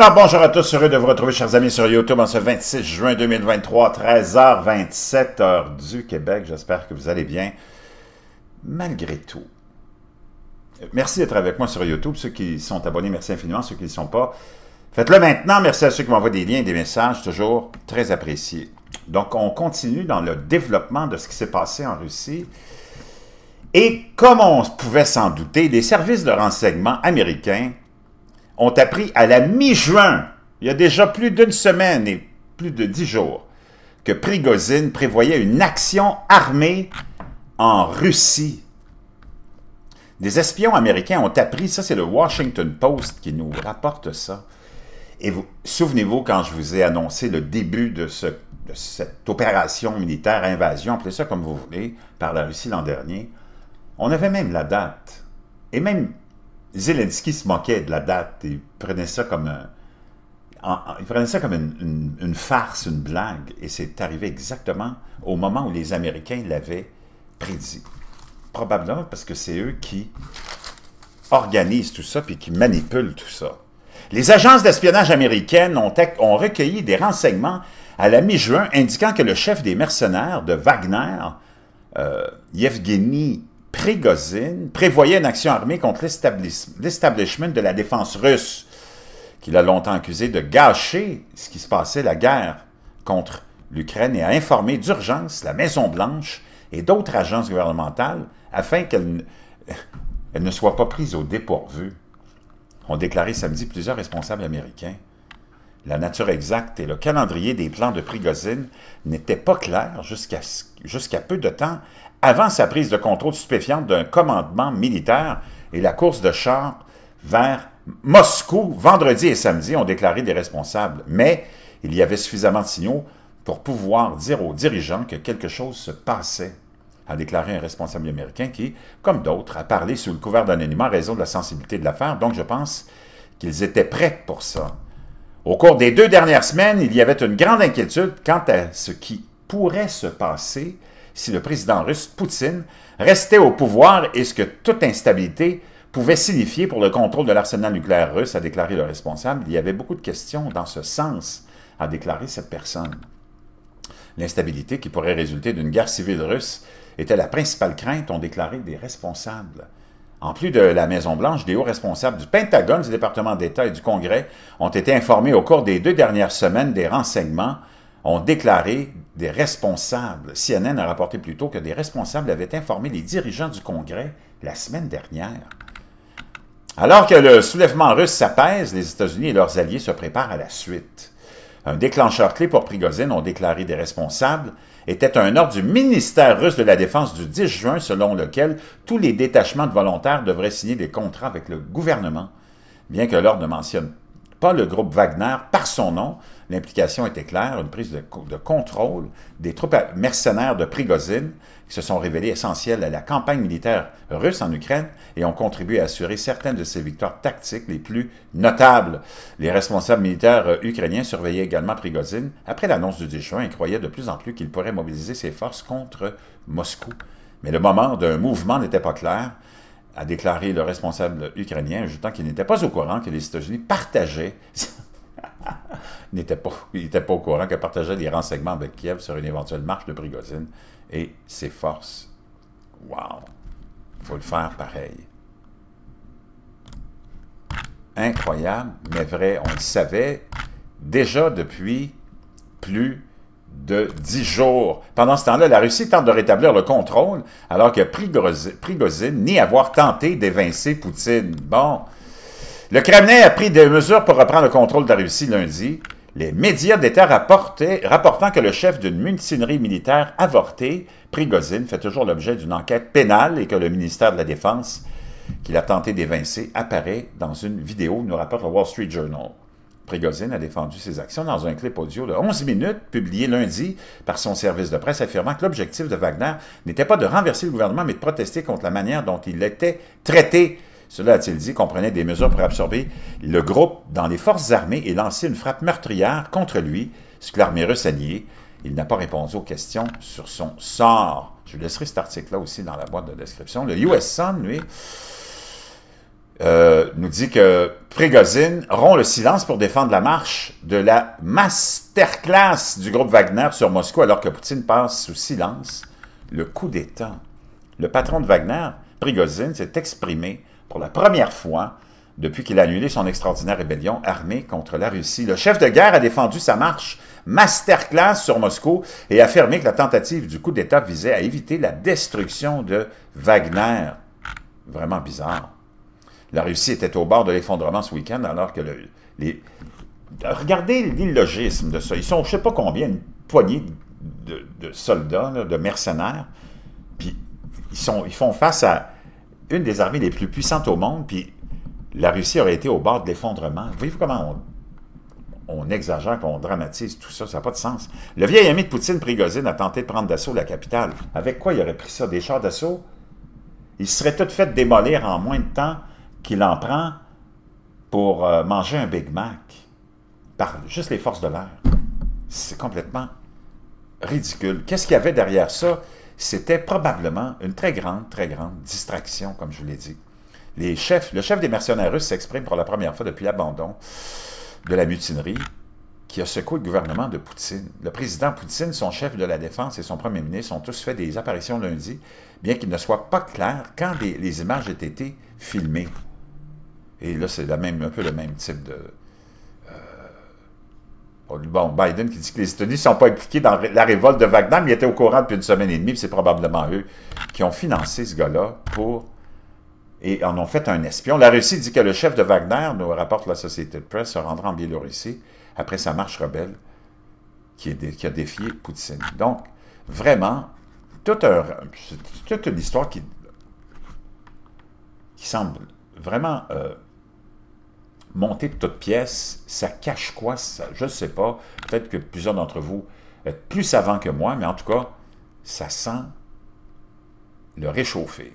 Alors bonjour à tous, heureux de vous retrouver chers amis sur YouTube en ce 26 juin 2023, 13h27 heure du Québec. J'espère que vous allez bien malgré tout. Euh, merci d'être avec moi sur YouTube. Ceux qui sont abonnés, merci infiniment. Ceux qui ne sont pas, faites-le maintenant. Merci à ceux qui m'envoient des liens et des messages, toujours très appréciés. Donc on continue dans le développement de ce qui s'est passé en Russie. Et comme on pouvait s'en douter, les services de renseignement américains ont appris à la mi-juin, il y a déjà plus d'une semaine et plus de dix jours, que Prigozine prévoyait une action armée en Russie. Des espions américains ont appris, ça c'est le Washington Post qui nous rapporte ça. Et souvenez-vous quand je vous ai annoncé le début de, de cette opération militaire, invasion, appelez ça comme vous voulez, par la Russie l'an dernier, on avait même la date. Et même Zelensky se moquait de la date et prenait ça comme il prenait ça comme une, farce, une blague, et c'est arrivé exactement au moment où les Américains l'avaient prédit. Probablement parce que c'est eux qui organisent tout ça, puis qui manipulent tout ça. Les agences d'espionnage américaines ont, recueilli des renseignements à la mi-juin indiquant que le chef des mercenaires de Wagner, euh, Yevgeny Prigozine prévoyait une action armée contre l'establishment de la défense russe, qu'il a longtemps accusé de gâcher ce qui se passait, la guerre contre l'Ukraine, et a informé d'urgence la Maison-Blanche et d'autres agences gouvernementales afin qu'elles ne, soient pas prises au dépourvu. Ont déclaré samedi plusieurs responsables américains. La nature exacte et le calendrier des plans de Prigozine n'étaient pas clairs jusqu'à peu de temps avant sa prise de contrôle stupéfiante d'un commandement militaire et la course de chars vers Moscou vendredi et samedi, ont déclaré des responsables. Mais il y avait suffisamment de signaux pour pouvoir dire aux dirigeants que quelque chose se passait, a déclaré un responsable américain qui, comme d'autres, a parlé sous le couvert d'anonymat en raison de la sensibilité de l'affaire. Donc je pense qu'ils étaient prêts pour ça. Au cours des deux dernières semaines, il y avait une grande inquiétude quant à ce qui pourrait se passer si le président russe Poutine restait au pouvoir et ce que toute instabilité pouvait signifier pour le contrôle de l'arsenal nucléaire russe, a déclaré le responsable. Il y avait beaucoup de questions dans ce sens, a déclaré cette personne. L'instabilité qui pourrait résulter d'une guerre civile russe était la principale crainte, ont déclaré des responsables. En plus de la Maison-Blanche, des hauts responsables du Pentagone, du département d'État et du Congrès ont été informés au cours des deux dernières semaines des renseignements ont déclaré des responsables. CNN a rapporté plus tôt que des responsables avaient informé les dirigeants du Congrès la semaine dernière. Alors que le soulèvement russe s'apaise, les États-Unis et leurs alliés se préparent à la suite. Un déclencheur clé pour Prigozhin, ont déclaré des responsables, était un ordre du ministère russe de la Défense du 10 juin selon lequel tous les détachements de volontaires devraient signer des contrats avec le gouvernement, bien que l'ordre ne mentionne pas le groupe Wagner, par son nom. L'implication était claire, une prise de, contrôle des troupes mercenaires de Prigozine qui se sont révélées essentielles à la campagne militaire russe en Ukraine et ont contribué à assurer certaines de ses victoires tactiques les plus notables. Les responsables militaires euh, ukrainiens surveillaient également Prigozine après l'annonce du 10 juin et croyaient de plus en plus qu'il pourrait mobiliser ses forces contre Moscou. Mais le moment d'un mouvement n'était pas clair a déclaré le responsable ukrainien, ajoutant qu'il n'était pas au courant que les États-Unis partageaient... n'était pas, n'était pas au courant des renseignements avec Kiev sur une éventuelle marche de Brigozine et ses forces. Wow! faut le faire pareil. Incroyable, mais vrai, on le savait déjà depuis plus de 10 jours. Pendant ce temps-là, la Russie tente de rétablir le contrôle, alors que Prigozine nie avoir tenté d'évincer Poutine. Bon. Le Kremlin a pris des mesures pour reprendre le contrôle de la Russie lundi. Les médias d'État rapportant que le chef d'une mutinerie militaire avortée, Prigozine, fait toujours l'objet d'une enquête pénale et que le ministère de la Défense, qu'il a tenté d'évincer, apparaît dans une vidéo, nous rapporte le Wall Street Journal. Prégozine a défendu ses actions dans un clip audio de 11 minutes publié lundi par son service de presse affirmant que l'objectif de Wagner n'était pas de renverser le gouvernement mais de protester contre la manière dont il était traité. Cela, a-t-il dit, comprenait des mesures pour absorber le groupe dans les forces armées et lancer une frappe meurtrière contre lui, ce que l'armée russe a nié. Il n'a pas répondu aux questions sur son sort. Je laisserai cet article-là aussi dans la boîte de description. Le US Sun, lui, euh, nous dit que Prégozine rompt le silence pour défendre la marche de la masterclass du groupe Wagner sur Moscou alors que Poutine passe sous silence le coup d'État. Le patron de Wagner, Prigozine, s'est exprimé pour la première fois depuis qu'il a annulé son extraordinaire rébellion armée contre la Russie. Le chef de guerre a défendu sa marche masterclass sur Moscou et affirmé que la tentative du coup d'État visait à éviter la destruction de Wagner. Vraiment bizarre. La Russie était au bord de l'effondrement ce week-end, alors que le, les... Regardez l'illogisme de ça. Ils sont, je ne sais pas combien, une poignée de, soldats, de mercenaires, puis ils, sont, ils font face à une des armées les plus puissantes au monde, puis la Russie aurait été au bord de l'effondrement. Voyez-vous comment on, exagère, qu'on dramatise tout ça, ça n'a pas de sens. Le vieil ami de Poutine, Prigozine, a tenté de prendre d'assaut la capitale. Avec quoi il aurait pris ça? Des chars d'assaut? Il serait tout fait démolir en moins de temps qu'il en prend pour euh, manger un Big Mac par juste les forces de l'air. C'est complètement ridicule. Qu'est-ce qu'il y avait derrière ça? C'était probablement une très grande, très grande distraction, comme je l'ai dit. Les chefs, le chef des mercenaires russes s'exprime pour la première fois depuis l'abandon de la mutinerie qui a secoué le gouvernement de Poutine. Le président Poutine, son chef de la défense et son premier ministre ont tous fait des apparitions lundi, bien qu'il ne soit pas clair quand les, les images aient été filmées. Et là, c'est un peu le même type de... Euh, bon, Biden qui dit que les États-Unis ne sont pas impliqués dans la révolte de Wagner, mais il était au courant depuis une semaine et demie, c'est probablement eux qui ont financé ce gars-là pour... Et en ont fait un espion. La Russie dit que le chef de Wagner, nous rapporte la Société de presse, se rendra en Biélorussie après sa marche rebelle qui, a défié Poutine. Donc, vraiment, toute, toute une histoire qui, qui semble vraiment euh, monter de toutes pièces, ça cache quoi? Ça, je ne sais pas. Peut-être que plusieurs d'entre vous êtes plus savants que moi, mais en tout cas, ça sent le réchauffer.